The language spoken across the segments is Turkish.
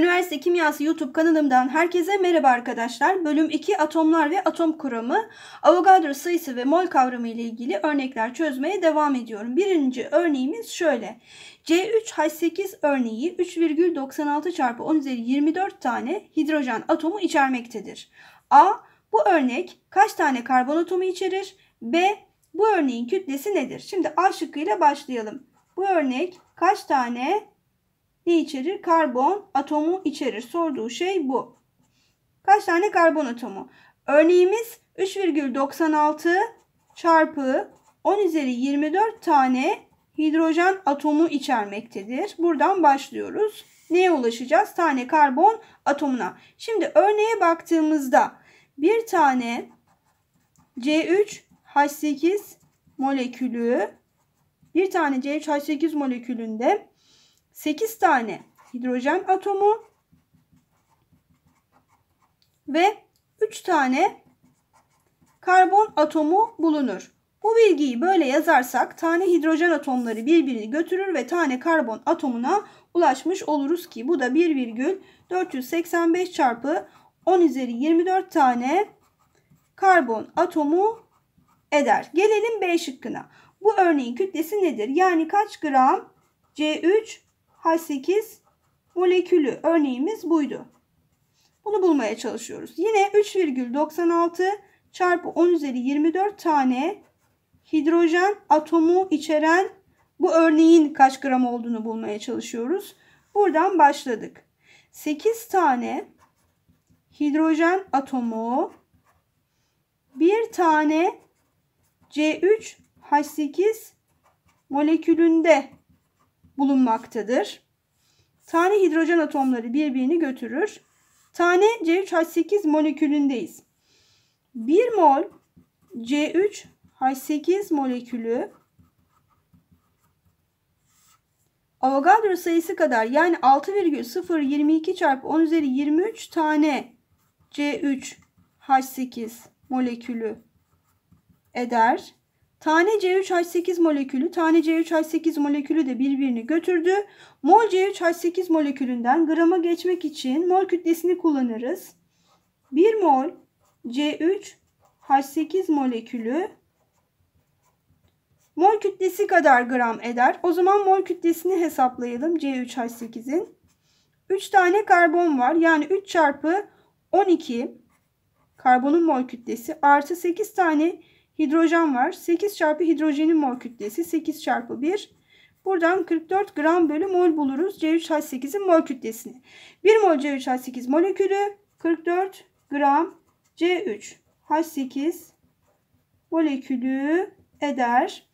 Üniversite Kimyası YouTube kanalımdan herkese merhaba arkadaşlar. Bölüm 2 Atomlar ve Atom Kuramı, Avogadro sayısı ve mol kavramı ile ilgili örnekler çözmeye devam ediyorum. Birinci örneğimiz şöyle. C3H8 örneği 3,96 çarpı 10 üzeri 24 tane hidrojen atomu içermektedir. A. Bu örnek kaç tane karbon atomu içerir? B. Bu örneğin kütlesi nedir? Şimdi A şıkkıyla başlayalım. Bu örnek kaç tane ne içerir? Karbon atomu içerir. Sorduğu şey bu. Kaç tane karbon atomu? Örneğimiz 3,96 çarpı 10 üzeri 24 tane hidrojen atomu içermektedir. Buradan başlıyoruz. Neye ulaşacağız? Tane karbon atomuna. Şimdi örneğe baktığımızda bir tane C3H8 molekülü bir tane C3H8 molekülünde 8 tane hidrojen atomu ve 3 tane karbon atomu bulunur. Bu bilgiyi böyle yazarsak tane hidrojen atomları birbirini götürür ve tane karbon atomuna ulaşmış oluruz ki bu da 1,485 çarpı 10 üzeri 24 tane karbon atomu eder. Gelelim B şıkkına. Bu örneğin kütlesi nedir? Yani kaç gram C3 H8 molekülü örneğimiz buydu. Bunu bulmaya çalışıyoruz. Yine 3,96 çarpı 10 üzeri 24 tane hidrojen atomu içeren bu örneğin kaç gram olduğunu bulmaya çalışıyoruz. Buradan başladık. 8 tane hidrojen atomu, 1 tane C3H8 molekülünde bulunmaktadır. Tane hidrojen atomları birbirini götürür. Tane C3H8 molekülündeyiz. 1 mol C3H8 molekülü Avogadro sayısı kadar yani 6,022 çarpı 10 üzeri 23 tane C3H8 molekülü eder. Tane C3H8 molekülü, tane C3H8 molekülü de birbirini götürdü. Mol C3H8 molekülünden grama geçmek için mol kütlesini kullanırız. 1 mol C3H8 molekülü mol kütlesi kadar gram eder. O zaman mol kütlesini hesaplayalım C3H8'in. 3 tane karbon var. Yani 3 çarpı 12 karbonun mol kütlesi artı 8 tane hidrojen var. 8 çarpı hidrojenin mol kütlesi 8 çarpı 1. Buradan 44 gram bölü mol buluruz. C3H8'in mol kütlesini. 1 mol C3H8 molekülü 44 gram C3H8 molekülü eder.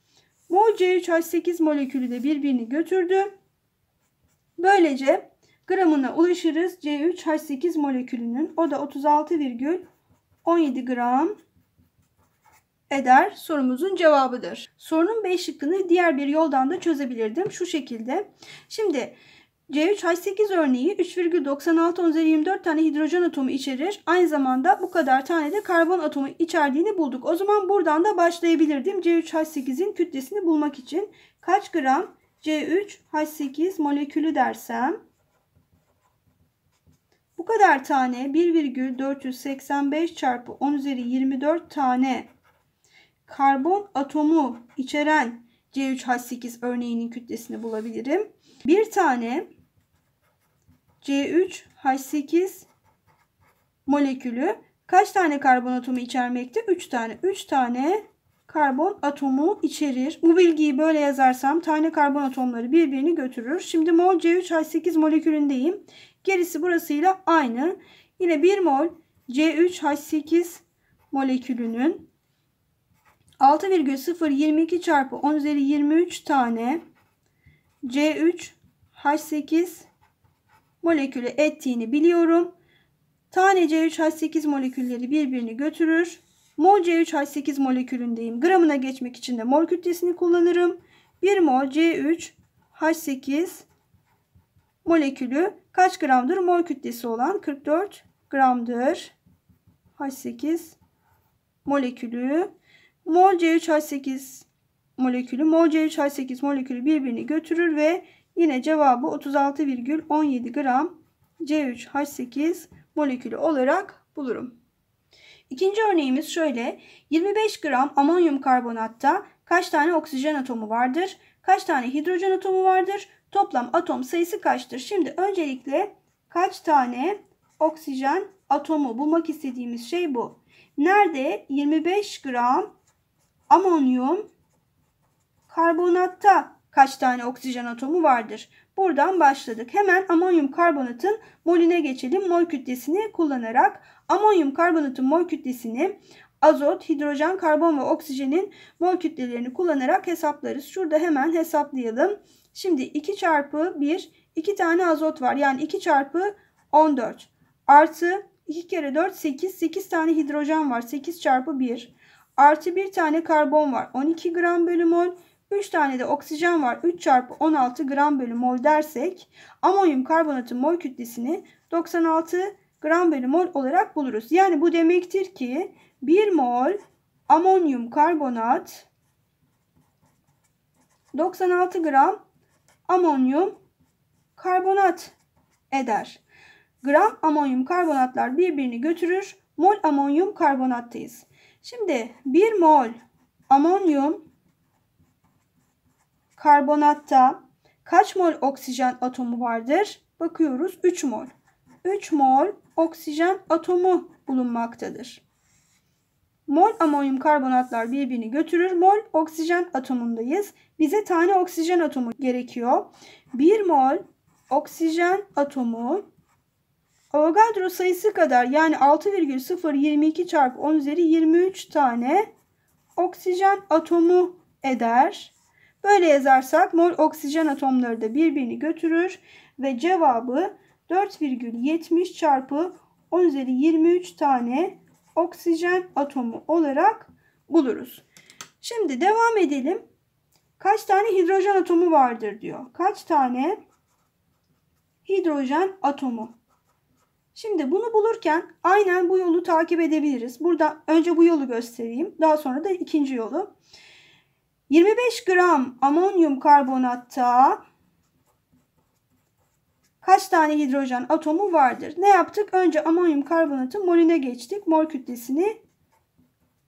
Mol C3H8 molekülü de birbirini götürdü. Böylece gramına ulaşırız. C3H8 molekülünün o da 36,17 gram eder sorumuzun cevabıdır. Sorunun B şıkkını diğer bir yoldan da çözebilirdim. Şu şekilde. Şimdi C3H8 örneği 3,96 üzeri 24 tane hidrojen atomu içerir. Aynı zamanda bu kadar tane de karbon atomu içerdiğini bulduk. O zaman buradan da başlayabilirdim. C3H8'in kütlesini bulmak için kaç gram C3H8 molekülü dersem bu kadar tane 1,485 çarpı 10 üzeri 24 tane karbon atomu içeren C3H8 örneğinin kütlesini bulabilirim. Bir tane C3H8 molekülü kaç tane karbon atomu içermekte? 3 tane. 3 tane karbon atomu içerir. Bu bilgiyi böyle yazarsam tane karbon atomları birbirini götürür. Şimdi mol C3H8 molekülündeyim. Gerisi burasıyla aynı. Yine 1 mol C3H8 molekülünün 6,022 çarpı 10 üzeri 23 tane C3 H8 molekülü ettiğini biliyorum. Tane C3H8 molekülleri birbirini götürür. Mol C3H8 molekülündeyim. Gramına geçmek için de mol kütlesini kullanırım. 1 mol C3H8 molekülü kaç gramdır? Mol kütlesi olan 44 gramdır. H8 molekülü. Mol C3H8 molekülü mol C3H8 molekülü birbirini götürür ve yine cevabı 36,17 gram C3H8 molekülü olarak bulurum. İkinci örneğimiz şöyle. 25 gram amonyum karbonatta kaç tane oksijen atomu vardır? Kaç tane hidrojen atomu vardır? Toplam atom sayısı kaçtır? Şimdi öncelikle kaç tane oksijen atomu bulmak istediğimiz şey bu. Nerede 25 gram amonyum karbonatta kaç tane oksijen atomu vardır? Buradan başladık. Hemen amonyum karbonatın molüne geçelim. Mol kütlesini kullanarak amonyum karbonatın mol kütlesini azot, hidrojen, karbon ve oksijenin mol kütlelerini kullanarak hesaplarız. Şurada hemen hesaplayalım. Şimdi 2 çarpı 1, 2 tane azot var. Yani 2 çarpı 14 artı 2 kere 4, 8, 8 tane hidrojen var. 8 çarpı 1 Artı bir tane karbon var 12 gram bölü mol. 3 tane de oksijen var 3 çarpı 16 gram bölü mol dersek amonyum karbonatın mol kütlesini 96 gram bölü mol olarak buluruz. Yani bu demektir ki 1 mol amonyum karbonat 96 gram amonyum karbonat eder. Gram amonyum karbonatlar birbirini götürür. Mol amonyum karbonattayız. Şimdi 1 mol amonyum karbonatta kaç mol oksijen atomu vardır? Bakıyoruz 3 mol. 3 mol oksijen atomu bulunmaktadır. Mol amonyum karbonatlar birbirini götürür. Mol oksijen atomundayız. Bize tane oksijen atomu gerekiyor. 1 mol oksijen atomu Avogadro sayısı kadar yani 6,022 çarpı 10 üzeri 23 tane oksijen atomu eder. Böyle yazarsak mol oksijen atomları da birbirini götürür ve cevabı 4,70 çarpı 10 üzeri 23 tane oksijen atomu olarak buluruz. Şimdi devam edelim. Kaç tane hidrojen atomu vardır diyor. Kaç tane hidrojen atomu? Şimdi bunu bulurken aynen bu yolu takip edebiliriz. Burada önce bu yolu göstereyim. Daha sonra da ikinci yolu. 25 gram amonyum karbonatta kaç tane hidrojen atomu vardır? Ne yaptık? Önce amonyum karbonatın molüne geçtik. Mol kütlesini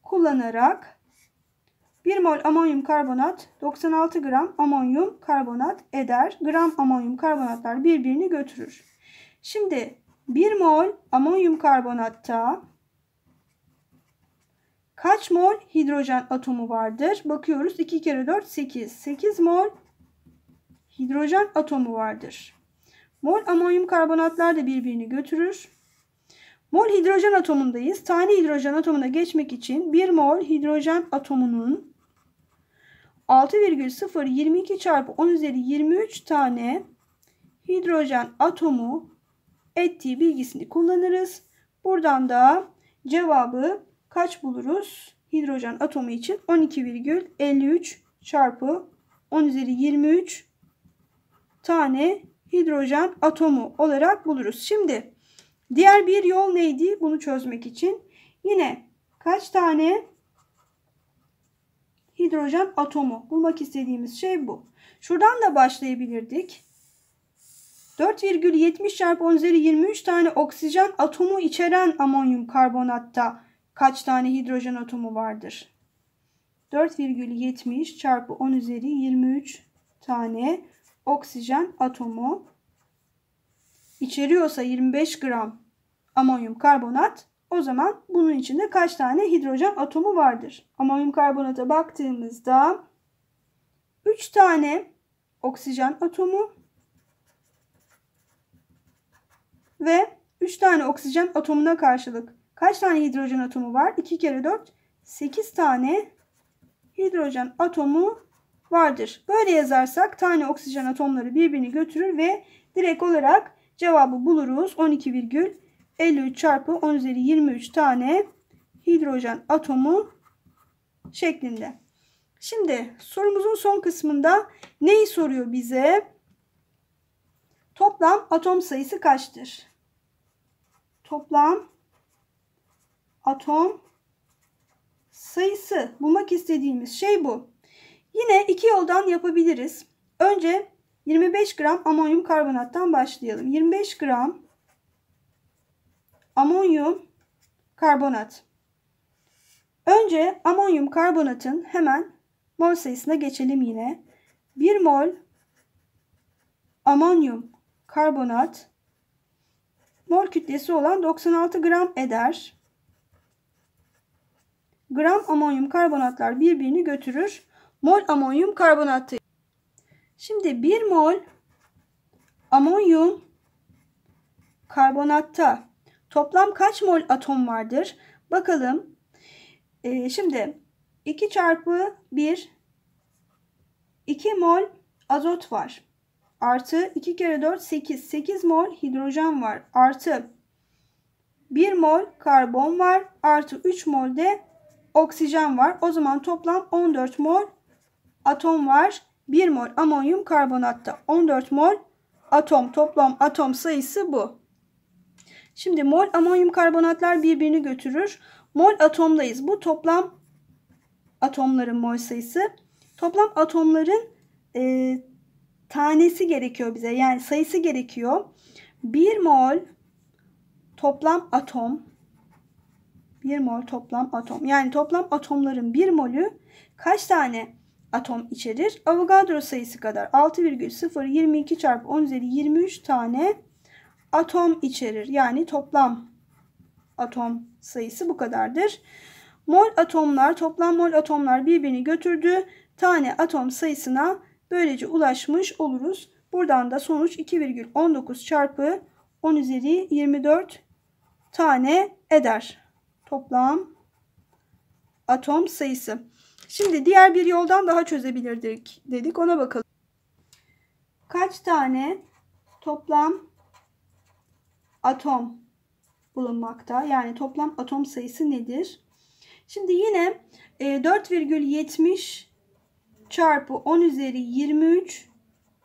kullanarak 1 mol amonyum karbonat 96 gram amonyum karbonat eder. Gram amonyum karbonatlar birbirini götürür. Şimdi 1 mol amonyum karbonatta kaç mol hidrojen atomu vardır? Bakıyoruz 2 kere 4 8. 8 mol hidrojen atomu vardır. Mol amonyum karbonatlar da birbirini götürür. Mol hidrojen atomundayız. Tane hidrojen atomuna geçmek için 1 mol hidrojen atomunun 6,022 çarpı 10 üzeri 23 tane hidrojen atomu ettiği bilgisini kullanırız. Buradan da cevabı kaç buluruz? Hidrojen atomu için 12,53 çarpı 10 üzeri 23 tane hidrojen atomu olarak buluruz. Şimdi diğer bir yol neydi bunu çözmek için? Yine kaç tane hidrojen atomu bulmak istediğimiz şey bu. Şuradan da başlayabilirdik. 4,70 çarpı 10 üzeri 23 tane oksijen atomu içeren amonyum karbonatta kaç tane hidrojen atomu vardır? 4,70 çarpı 10 üzeri 23 tane oksijen atomu içeriyorsa 25 gram amonyum karbonat o zaman bunun içinde kaç tane hidrojen atomu vardır? Amonyum karbonata baktığımızda 3 tane oksijen atomu ve 3 tane oksijen atomuna karşılık kaç tane hidrojen atomu var? 2 kere 4 8 tane hidrojen atomu vardır. Böyle yazarsak tane oksijen atomları birbirini götürür ve direkt olarak cevabı buluruz. 12,53 çarpı 10 üzeri 23 tane hidrojen atomu şeklinde. Şimdi sorumuzun son kısmında neyi soruyor bize? Toplam atom sayısı kaçtır? Toplam atom sayısı bulmak istediğimiz şey bu. Yine iki yoldan yapabiliriz. Önce 25 gram amonyum karbonattan başlayalım. 25 gram amonyum karbonat. Önce amonyum karbonatın hemen mol sayısına geçelim yine. 1 mol amonyum karbonat mol kütlesi olan 96 gram eder. Gram amonyum karbonatlar birbirini götürür. Mol amonyum karbonatı. Şimdi 1 mol amonyum karbonatta toplam kaç mol atom vardır? Bakalım. Ee, şimdi 2 çarpı 1 2 mol azot var. Artı 2 kere 4 8. 8 mol hidrojen var. Artı 1 mol karbon var. Artı 3 mol de oksijen var. O zaman toplam 14 mol atom var. 1 mol amonyum karbonatta. 14 mol atom. Toplam atom sayısı bu. Şimdi mol amonyum karbonatlar birbirini götürür. Mol atomdayız. Bu toplam atomların mol sayısı. Toplam atomların e, tanesi gerekiyor bize. Yani sayısı gerekiyor. 1 mol toplam atom 1 mol toplam atom. Yani toplam atomların 1 molü kaç tane atom içerir? Avogadro sayısı kadar 6,022 çarpı 10 üzeri 23 tane atom içerir. Yani toplam atom sayısı bu kadardır. Mol atomlar, toplam mol atomlar birbirini götürdü. Tane atom sayısına Böylece ulaşmış oluruz. Buradan da sonuç 2,19 çarpı 10 üzeri 24 tane eder. Toplam atom sayısı. Şimdi diğer bir yoldan daha çözebilirdik dedik. Ona bakalım. Kaç tane toplam atom bulunmakta? Yani toplam atom sayısı nedir? Şimdi yine 4,70 e, çarpı 10 üzeri 23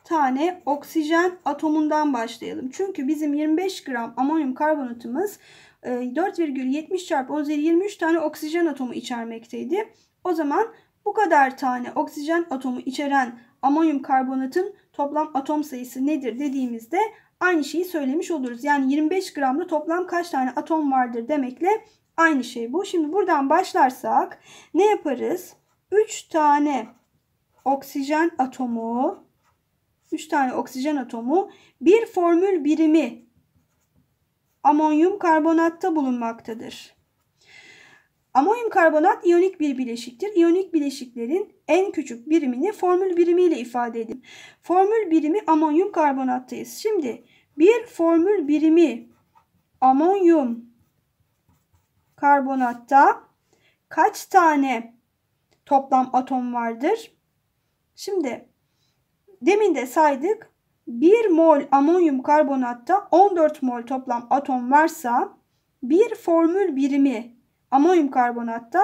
tane oksijen atomundan başlayalım. Çünkü bizim 25 gram amonyum karbonatımız 4,70 e, çarpı 10 üzeri 23 tane oksijen atomu içermekteydi. O zaman bu kadar tane oksijen atomu içeren amonyum karbonatın toplam atom sayısı nedir dediğimizde aynı şeyi söylemiş oluruz. Yani 25 gramda toplam kaç tane atom vardır demekle aynı şey bu. Şimdi buradan başlarsak ne yaparız? 3 tane oksijen atomu 3 tane oksijen atomu bir formül birimi amonyum karbonatta bulunmaktadır. Amonyum karbonat iyonik bir bileşiktir. İyonik bileşiklerin en küçük birimini formül birimiyle ifade edin. Formül birimi amonyum karbonattayız. Şimdi bir formül birimi amonyum karbonatta kaç tane toplam atom vardır? Şimdi demin de saydık 1 mol amonyum karbonatta 14 mol toplam atom varsa bir formül birimi amonyum karbonatta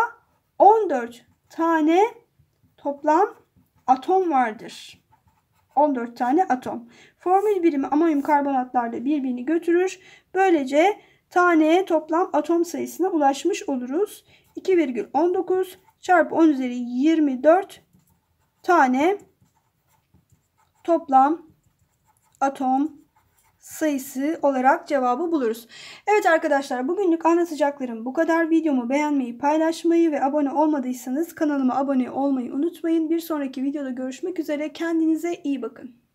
14 tane toplam atom vardır. 14 tane atom. Formül birimi amonyum karbonatlarla birbirini götürür. Böylece taneye toplam atom sayısına ulaşmış oluruz. 2,19 çarpı 10 üzeri 24 tane toplam atom sayısı olarak cevabı buluruz. Evet arkadaşlar bugünlük anlatacaklarım bu kadar. Videomu beğenmeyi, paylaşmayı ve abone olmadıysanız kanalıma abone olmayı unutmayın. Bir sonraki videoda görüşmek üzere. Kendinize iyi bakın.